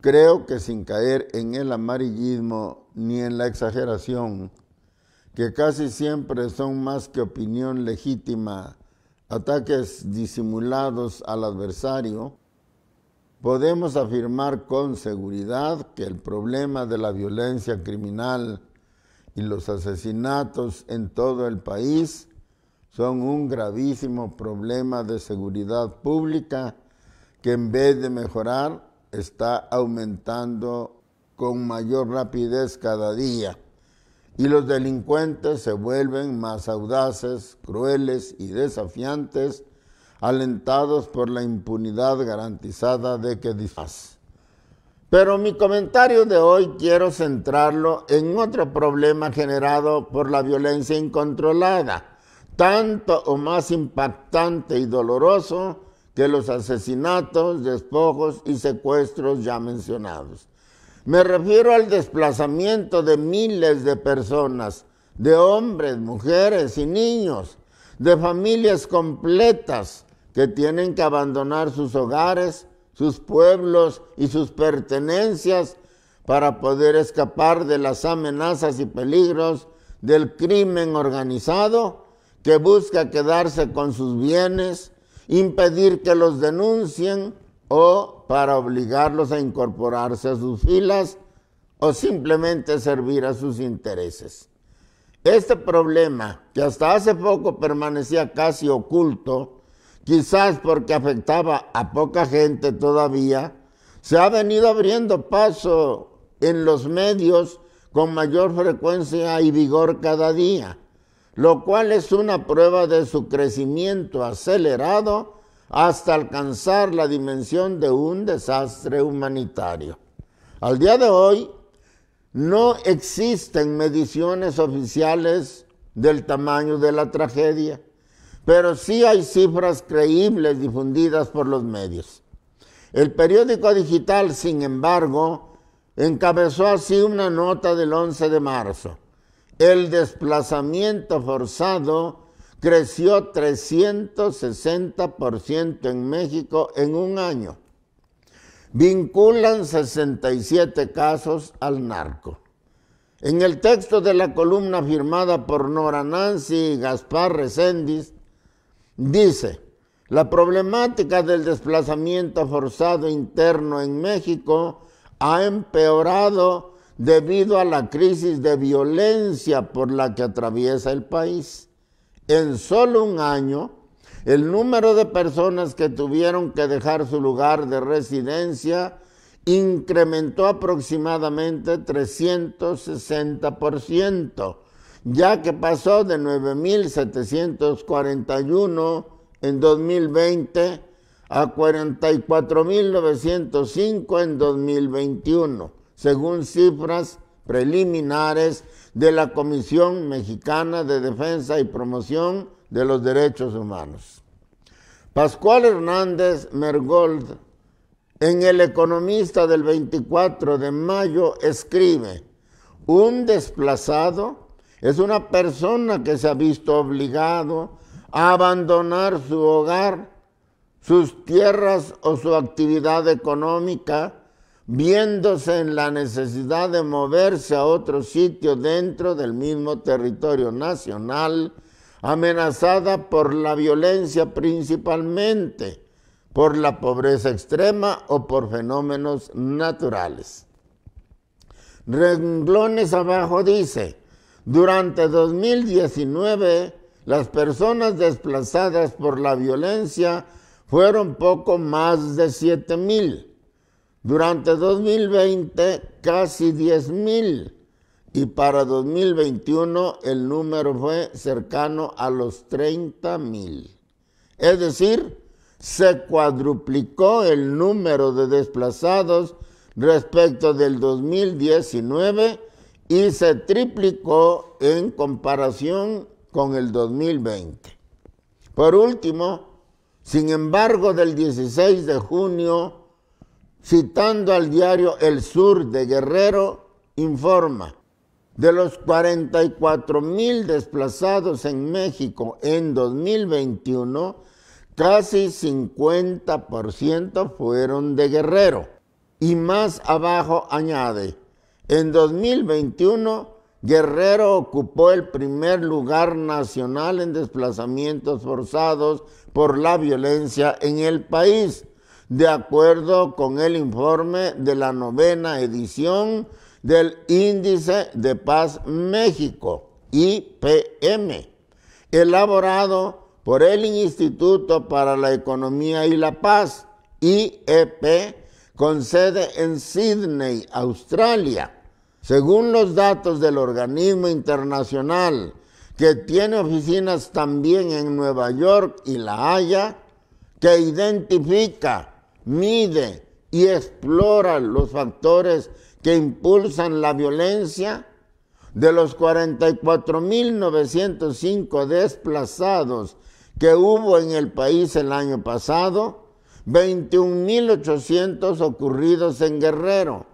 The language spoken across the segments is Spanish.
Creo que sin caer en el amarillismo ni en la exageración, que casi siempre son más que opinión legítima, ataques disimulados al adversario, podemos afirmar con seguridad que el problema de la violencia criminal y los asesinatos en todo el país son un gravísimo problema de seguridad pública que en vez de mejorar está aumentando con mayor rapidez cada día y los delincuentes se vuelven más audaces, crueles y desafiantes, alentados por la impunidad garantizada de que disfraz. Pero mi comentario de hoy quiero centrarlo en otro problema generado por la violencia incontrolada, tanto o más impactante y doloroso que los asesinatos, despojos y secuestros ya mencionados. Me refiero al desplazamiento de miles de personas, de hombres, mujeres y niños, de familias completas que tienen que abandonar sus hogares, sus pueblos y sus pertenencias para poder escapar de las amenazas y peligros del crimen organizado que busca quedarse con sus bienes, impedir que los denuncien o para obligarlos a incorporarse a sus filas o simplemente servir a sus intereses. Este problema, que hasta hace poco permanecía casi oculto, quizás porque afectaba a poca gente todavía, se ha venido abriendo paso en los medios con mayor frecuencia y vigor cada día lo cual es una prueba de su crecimiento acelerado hasta alcanzar la dimensión de un desastre humanitario. Al día de hoy, no existen mediciones oficiales del tamaño de la tragedia, pero sí hay cifras creíbles difundidas por los medios. El periódico digital, sin embargo, encabezó así una nota del 11 de marzo el desplazamiento forzado creció 360% en México en un año. Vinculan 67 casos al narco. En el texto de la columna firmada por Nora Nancy y Gaspar Recendis dice, la problemática del desplazamiento forzado interno en México ha empeorado debido a la crisis de violencia por la que atraviesa el país. En solo un año, el número de personas que tuvieron que dejar su lugar de residencia incrementó aproximadamente 360%, ya que pasó de 9.741 en 2020 a 44.905 en 2021 según cifras preliminares de la Comisión Mexicana de Defensa y Promoción de los Derechos Humanos. Pascual Hernández Mergold, en El Economista del 24 de mayo, escribe, un desplazado es una persona que se ha visto obligado a abandonar su hogar, sus tierras o su actividad económica, viéndose en la necesidad de moverse a otro sitio dentro del mismo territorio nacional, amenazada por la violencia principalmente, por la pobreza extrema o por fenómenos naturales. Renglones abajo dice, durante 2019 las personas desplazadas por la violencia fueron poco más de 7 mil durante 2020 casi 10.000 y para 2021 el número fue cercano a los 30.000. Es decir, se cuadruplicó el número de desplazados respecto del 2019 y se triplicó en comparación con el 2020. Por último, sin embargo, del 16 de junio citando al diario El Sur de Guerrero, informa, de los 44 mil desplazados en México en 2021, casi 50% fueron de Guerrero. Y más abajo añade, en 2021, Guerrero ocupó el primer lugar nacional en desplazamientos forzados por la violencia en el país, de acuerdo con el informe de la novena edición del Índice de Paz México, IPM, elaborado por el Instituto para la Economía y la Paz, IEP, con sede en Sydney, Australia. Según los datos del organismo internacional, que tiene oficinas también en Nueva York y La Haya, que identifica mide y explora los factores que impulsan la violencia, de los 44.905 desplazados que hubo en el país el año pasado, 21.800 ocurridos en Guerrero.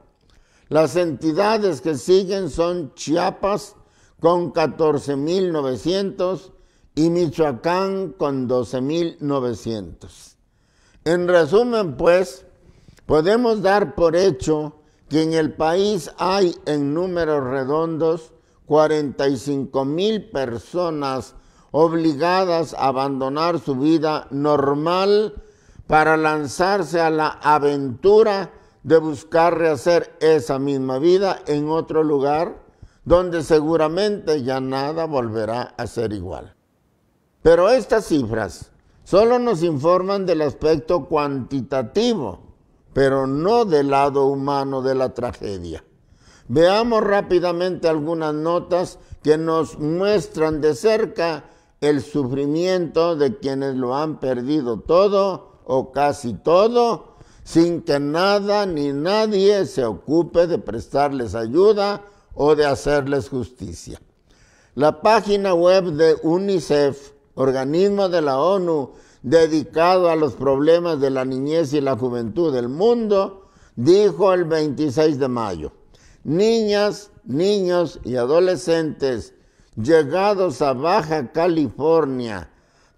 Las entidades que siguen son Chiapas con 14.900 y Michoacán con 12.900. En resumen, pues, podemos dar por hecho que en el país hay en números redondos 45 mil personas obligadas a abandonar su vida normal para lanzarse a la aventura de buscar rehacer esa misma vida en otro lugar donde seguramente ya nada volverá a ser igual. Pero estas cifras Solo nos informan del aspecto cuantitativo, pero no del lado humano de la tragedia. Veamos rápidamente algunas notas que nos muestran de cerca el sufrimiento de quienes lo han perdido todo o casi todo, sin que nada ni nadie se ocupe de prestarles ayuda o de hacerles justicia. La página web de UNICEF organismo de la ONU dedicado a los problemas de la niñez y la juventud del mundo, dijo el 26 de mayo, niñas, niños y adolescentes llegados a Baja California,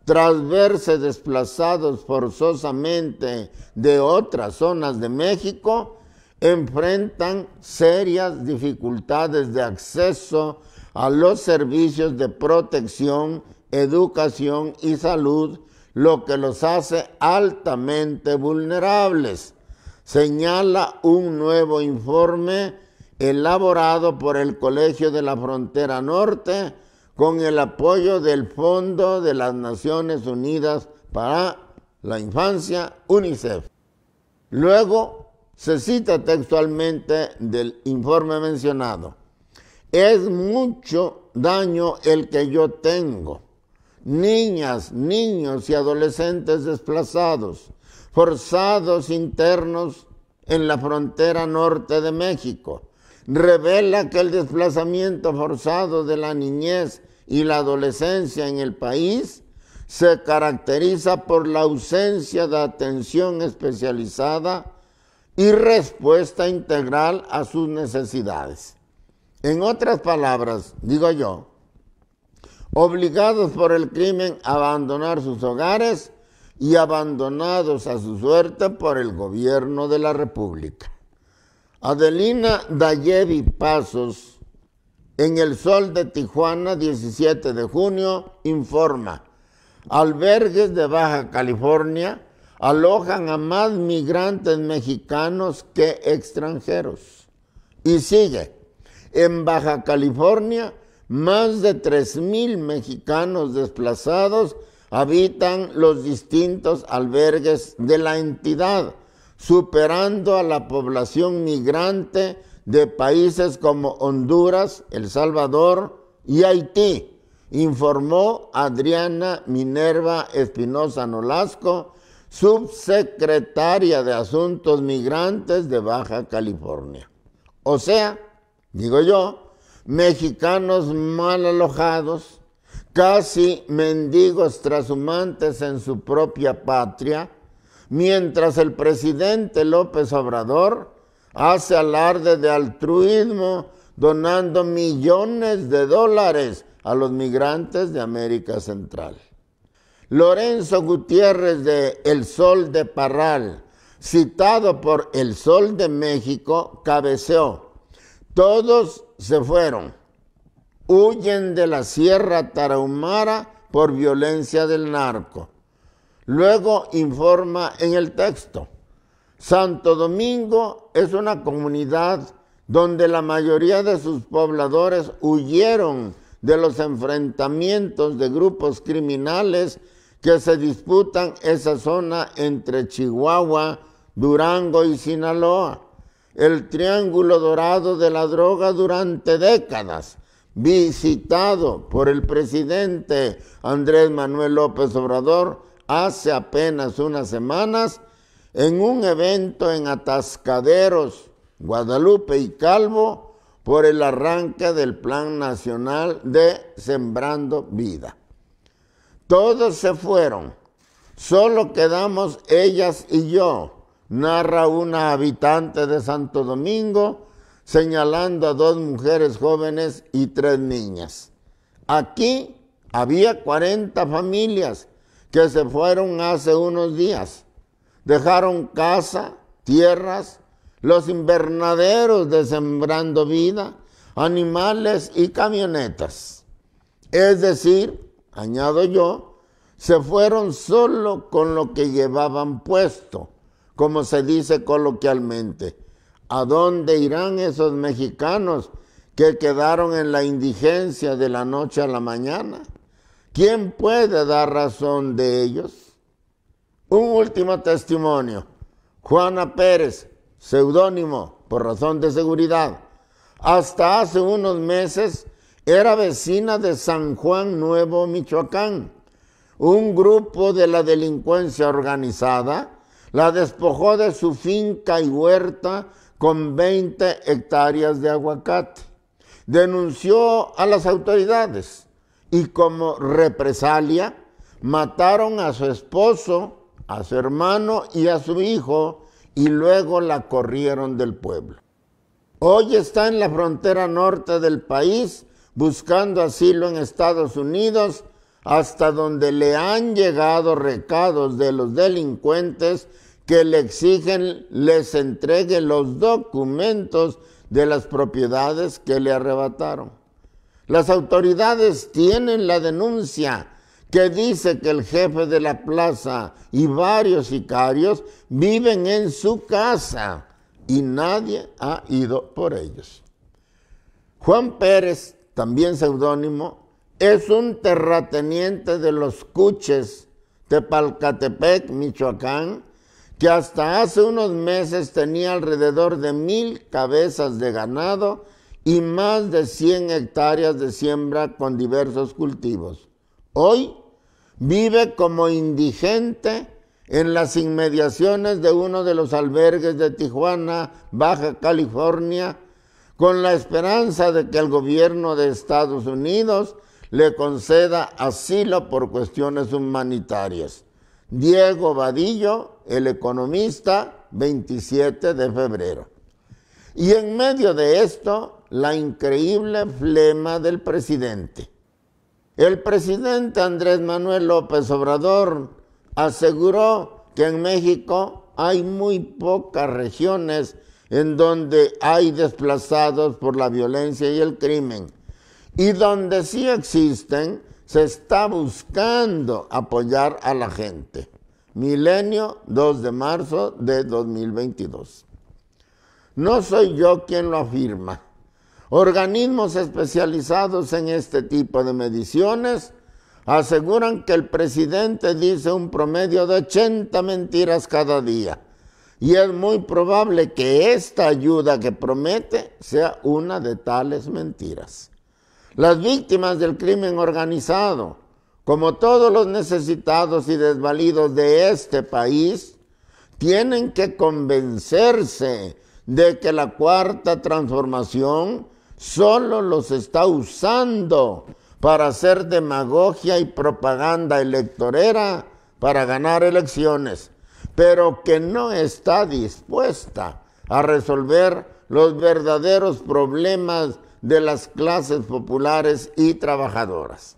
tras verse desplazados forzosamente de otras zonas de México, enfrentan serias dificultades de acceso a los servicios de protección educación y salud, lo que los hace altamente vulnerables, señala un nuevo informe elaborado por el Colegio de la Frontera Norte con el apoyo del Fondo de las Naciones Unidas para la Infancia, UNICEF. Luego se cita textualmente del informe mencionado. Es mucho daño el que yo tengo niñas, niños y adolescentes desplazados, forzados internos en la frontera norte de México. Revela que el desplazamiento forzado de la niñez y la adolescencia en el país se caracteriza por la ausencia de atención especializada y respuesta integral a sus necesidades. En otras palabras, digo yo, obligados por el crimen a abandonar sus hogares y abandonados a su suerte por el gobierno de la República. Adelina Dayevi Pasos, en El Sol de Tijuana, 17 de junio, informa, albergues de Baja California alojan a más migrantes mexicanos que extranjeros. Y sigue, en Baja California, más de 3.000 mexicanos desplazados habitan los distintos albergues de la entidad, superando a la población migrante de países como Honduras, El Salvador y Haití, informó Adriana Minerva Espinosa Nolasco, subsecretaria de Asuntos Migrantes de Baja California. O sea, digo yo, mexicanos mal alojados, casi mendigos trashumantes en su propia patria, mientras el presidente López Obrador hace alarde de altruismo donando millones de dólares a los migrantes de América Central. Lorenzo Gutiérrez de El Sol de Parral, citado por El Sol de México, cabeceó. Todos se fueron. Huyen de la Sierra Tarahumara por violencia del narco. Luego informa en el texto, Santo Domingo es una comunidad donde la mayoría de sus pobladores huyeron de los enfrentamientos de grupos criminales que se disputan esa zona entre Chihuahua, Durango y Sinaloa el triángulo dorado de la droga durante décadas, visitado por el presidente Andrés Manuel López Obrador hace apenas unas semanas en un evento en Atascaderos, Guadalupe y Calvo por el arranque del Plan Nacional de Sembrando Vida. Todos se fueron, solo quedamos ellas y yo narra una habitante de Santo Domingo señalando a dos mujeres jóvenes y tres niñas. Aquí había 40 familias que se fueron hace unos días. Dejaron casa, tierras, los invernaderos desembrando Sembrando Vida, animales y camionetas. Es decir, añado yo, se fueron solo con lo que llevaban puesto como se dice coloquialmente. ¿A dónde irán esos mexicanos que quedaron en la indigencia de la noche a la mañana? ¿Quién puede dar razón de ellos? Un último testimonio. Juana Pérez, seudónimo por razón de seguridad. Hasta hace unos meses era vecina de San Juan Nuevo, Michoacán. Un grupo de la delincuencia organizada la despojó de su finca y huerta con 20 hectáreas de aguacate. Denunció a las autoridades y como represalia mataron a su esposo, a su hermano y a su hijo y luego la corrieron del pueblo. Hoy está en la frontera norte del país buscando asilo en Estados Unidos hasta donde le han llegado recados de los delincuentes que le exigen les entregue los documentos de las propiedades que le arrebataron. Las autoridades tienen la denuncia que dice que el jefe de la plaza y varios sicarios viven en su casa y nadie ha ido por ellos. Juan Pérez, también seudónimo, es un terrateniente de los Cuches, Palcatepec, Michoacán, que hasta hace unos meses tenía alrededor de mil cabezas de ganado y más de 100 hectáreas de siembra con diversos cultivos. Hoy vive como indigente en las inmediaciones de uno de los albergues de Tijuana, Baja California, con la esperanza de que el gobierno de Estados Unidos le conceda asilo por cuestiones humanitarias. Diego Vadillo, el economista, 27 de febrero. Y en medio de esto, la increíble flema del presidente. El presidente Andrés Manuel López Obrador aseguró que en México hay muy pocas regiones en donde hay desplazados por la violencia y el crimen y donde sí existen, se está buscando apoyar a la gente. Milenio 2 de marzo de 2022. No soy yo quien lo afirma. Organismos especializados en este tipo de mediciones aseguran que el presidente dice un promedio de 80 mentiras cada día y es muy probable que esta ayuda que promete sea una de tales mentiras las víctimas del crimen organizado, como todos los necesitados y desvalidos de este país, tienen que convencerse de que la cuarta transformación solo los está usando para hacer demagogia y propaganda electorera para ganar elecciones, pero que no está dispuesta a resolver los verdaderos problemas de las clases populares y trabajadoras.